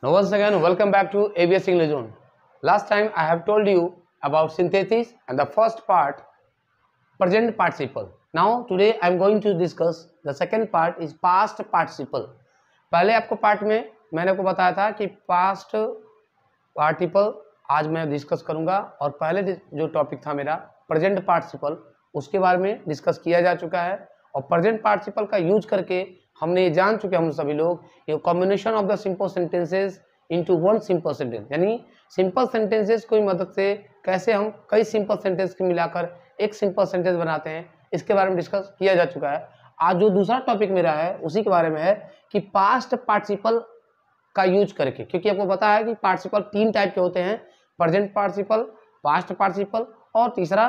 Now once again welcome back to ABS English Zone. Last time I have told you about synthesis and the first part present participle. Now today I am going to discuss the second part is past participle. पहले आपको part में मैंने आपको बताया था कि past participle आज मैं डिस्कस करूंगा और पहले जो टॉपिक था मेरा प्रेजेंट पार्टिसिपल उसके बारे में डिस्कस किया जा चुका है और प्रेजेंट पार्टिसिपल का यूज करके हमने ये जान चुके हम सभी लोग ये combination of the simple sentences into one simple sentence यानी सिंपल सेंटेंसेज की मदद से कैसे हम कई सिंपल सेंटेंस को मिलाकर एक सिंपल सेंटेंस बनाते हैं इसके बारे में डिस्कस किया जा चुका है आज जो दूसरा टॉपिक मेरा है उसी के बारे में है कि पास्ट पार्टिसिपल का यूज करके क्योंकि आपको पता है कि पार्टिसिपल तीन टाइप के होते हैं प्रेजेंट पार्टिसिपल पास्ट पार्टिसिपल और तीसरा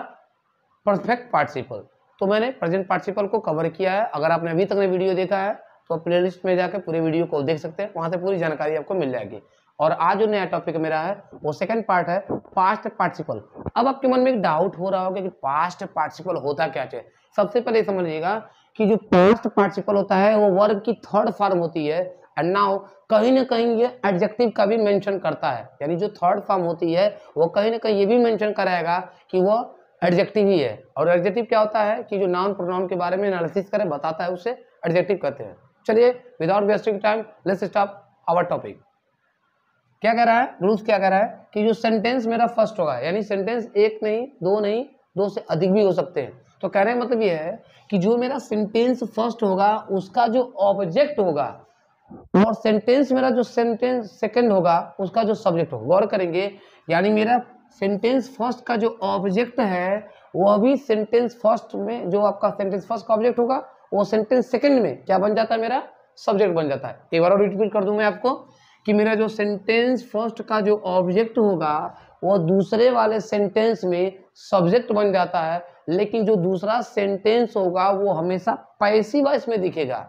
परफेक्ट पार्टिसिपल तो मैंने प्रेजेंट पार्टिसिपल को कवर किया है अगर आपने अभी तक ने वीडियो देखा है तो प्ले लिस्ट में जाकर पूरे वीडियो को देख सकते हैं वहां से पूरी जानकारी आपको मिल जाएगी और आज जो नया टॉपिक मेरा है वो सेकंड पार्ट है पास्ट पार्टिसिपल अब आपके मन में एक डाउट हो रहा होगा कि पास्ट पार्टिसिपल होता क्या चाहिए सबसे पहले समझिएगा कि जो पास्ट पार्टिसिपल होता है वो वर्ग की थर्ड फॉर्म होती है एंड नाउ कहीं ना कहीं ये एडजेक्टिव का भी मेंशन करता है यानी जो थर्ड फॉर्म होती है वो कहीं ना कहीं ये भी मेंशन कराएगा कि वो एडजेक्टिव ही है और एडजेक्टिव क्या होता है कि जो नाउन प्रोनाउन के बारे में एनालिसिस करें बताता है उसे एडजेक्टिव कहते हैं चलिए without wasting time let's stop our topic क्या कह रहा है रूल्स क्या कह रहा है कि जो सेंटेंस मेरा फर्स्ट होगा यानी सेंटेंस एक नहीं दो नहीं दो से अधिक भी हो सकते हैं तो कह रहे हैं मतलब यह है कि जो मेरा सेंटेंस फर्स्ट होगा उसका जो ऑब्जेक्ट होगा और सेंटेंस मेरा जो सेंटेंस सेकंड होगा उसका जो सब्जेक्ट होगा गौर करेंगे यानी मेरा सेंटेंस फर्स्ट का जो ऑब्जेक्ट है वह भी सेंटेंस फर्स्ट में जो आपका सेंटेंस फर्स्ट का ऑब्जेक्ट होगा वो सेंटेंस सेकंड में क्या बन जाता है मेरा सब्जेक्ट बन जाता है एक बार और रिपीट कर दूं मैं आपको कि मेरा जो सेंटेंस फर्स्ट का जो ऑब्जेक्ट होगा वो दूसरे वाले सेंटेंस में सब्जेक्ट बन जाता है लेकिन जो दूसरा सेंटेंस होगा वो हमेशा पैसिव वॉइस में दिखेगा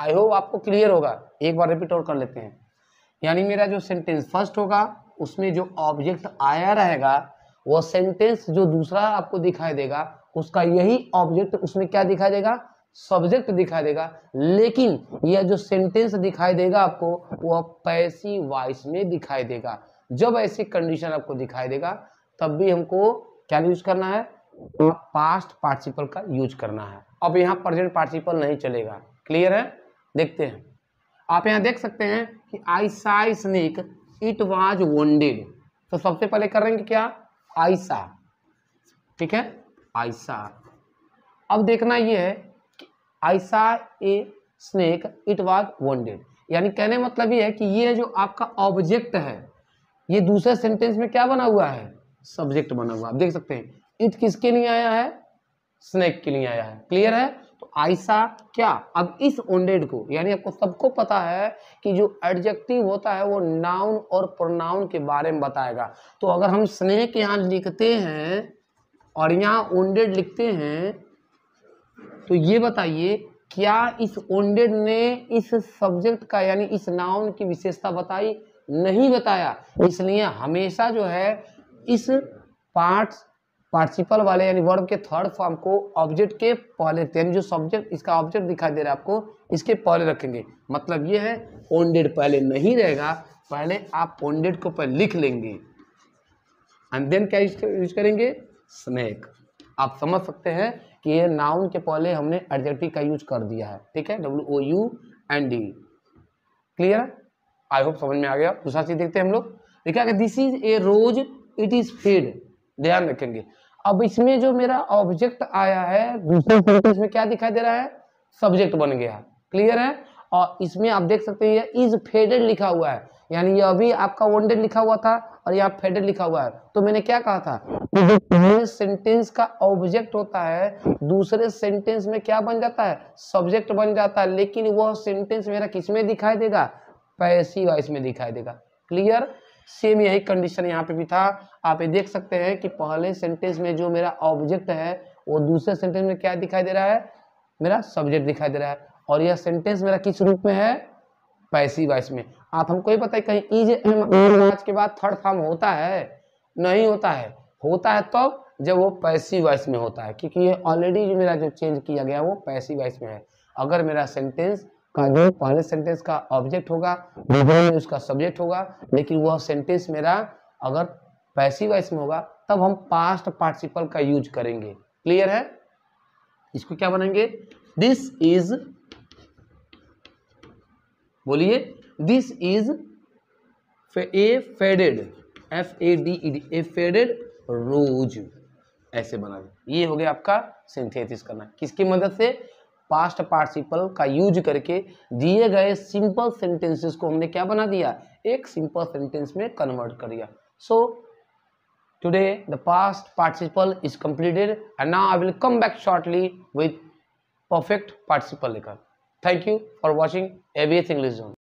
आई होप आपको क्लियर होगा एक बार रिपीट और कर लेते हैं यानी मेरा जो सेंटेंस फर्स्ट होगा उसमें जो ऑब्जेक्ट आया रहेगा वो सेंटेंस जो दूसरा आपको दिखाई देगा उसका यही ऑब्जेक्ट उसमें क्या दिखाई देगा सब्जेक्ट दिखाई देगा लेकिन यह जो सेंटेंस दिखाई देगा आपको वो पैसी वॉइस में दिखाई देगा जब ऐसी कंडीशन आपको दिखाई देगा तब भी हमको क्या यूज करना है पास्ट पार्टिसिपल का यूज करना है अब यहाँ प्रेजेंट पार्टिसिपल नहीं चलेगा क्लियर है देखते हैं आप यहाँ देख सकते हैं कि I saw snake it was dead तो सबसे पहले करेंगे क्या आयसा ठीक है आयसा अब देखना यह है कि I saw a snake it was dead यानी कहने मतलब ये है कि ये जो आपका ऑब्जेक्ट है ये दूसरे सेंटेंस में क्या बना हुआ है सब्जेक्ट बना हुआ आप देख सकते हैं इट किसके लिए आया है स्नेक के लिए आया है क्लियर है तो ऐसा क्या अब इस ओंडेड को यानी आपको सबको पता है कि जो एडजेक्टिव होता है वो नाउन और प्रोनाउन के बारे में बताएगा तो अगर हम स्नेह के यहाँ लिखते हैं और यहाँ ओंडेड लिखते हैं तो ये बताइए क्या इस ओंडेड ने इस सब्जेक्ट का यानी इस नाउन की विशेषता बताई नहीं बताया इसलिए हमेशा जो है इस पार्ट्स पार्टिसिपल वाले यानी वर्ब के थर्ड फॉर्म को ऑब्जेक्ट के पहले यानी जो सब्जेक्ट इसका ऑब्जेक्ट दिखाई दे रहा है आपको इसके पहले रखेंगे मतलब ये है ओनडेड पहले नहीं रहेगा पहले आप ओनडेड को ऊपर लिख लेंगे एंड देन क्या यूज करेंगे स्नैक आप समझ सकते हैं कि ये नाउन के पहले हमने एडजेक्टिव का यूज कर दिया है ठीक है W O U N D clear I hope समझ में आ गया दूसरा चीज देखते हैं हम लोग लिखा this is a rose it is fade ध्यान रखेंगे अब इसमें जो मेरा ऑब्जेक्ट आया है दूसरे सेंटेंस में क्या दिखाई दे रहा है सब्जेक्ट बन गया क्लियर है और इसमें आप देख सकते हैं इज फेडेड लिखा हुआ है यानी ये अभी आपका वॉन्टेड लिखा हुआ था और यहाँ फेडेड लिखा हुआ है तो मैंने क्या कहा था जो पहले सेंटेंस का ऑब्जेक्ट होता है दूसरे सेंटेंस में क्या बन जाता है सब्जेक्ट बन जाता है लेकिन वह सेंटेंस मेरा किसमें दिखाई देगा पैसी वाइस में दिखाई देगा क्लियर सेम यही कंडीशन यहाँ पे भी था आप ये देख सकते हैं कि पहले सेंटेंस में जो मेरा ऑब्जेक्ट है वो दूसरे सेंटेंस में क्या दिखाई दे रहा है मेरा सब्जेक्ट दिखाई दे रहा है और यह सेंटेंस मेरा किस रूप में है पैसी वाइस में आप हमको ये पता है कहीं इज आज के बाद थर्ड फॉर्म होता है नहीं होता है होता है तब तो जब वो पैसी वाइस में होता है क्योंकि ये ऑलरेडी मेरा जो चेंज किया गया वो पैसी वाइस में है अगर मेरा सेंटेंस कानून पहले सेंटेंस का ऑब्जेक्ट होगा विवरण में उसका सब्जेक्ट होगा लेकिन वह सेंटेंस मेरा अगर पैसिव वॉइस में होगा तब हम पास्ट पार्टिसिपल का यूज करेंगे क्लियर है इसको क्या बनाएंगे दिस इज बोलिए this is a faded F A D E D a faded rose ऐसे बना ये हो गया आपका सिंथेसिस करना किसकी मदद से पास्ट पार्टिसिपल का यूज करके दिए गए सिंपल सेंटेंसेस को हमने क्या बना दिया एक सिंपल सेंटेंस में कन्वर्ट कर दिया so today the past participle is completed and now I will come back shortly with perfect participle लेकर thank you for watching AVS English zone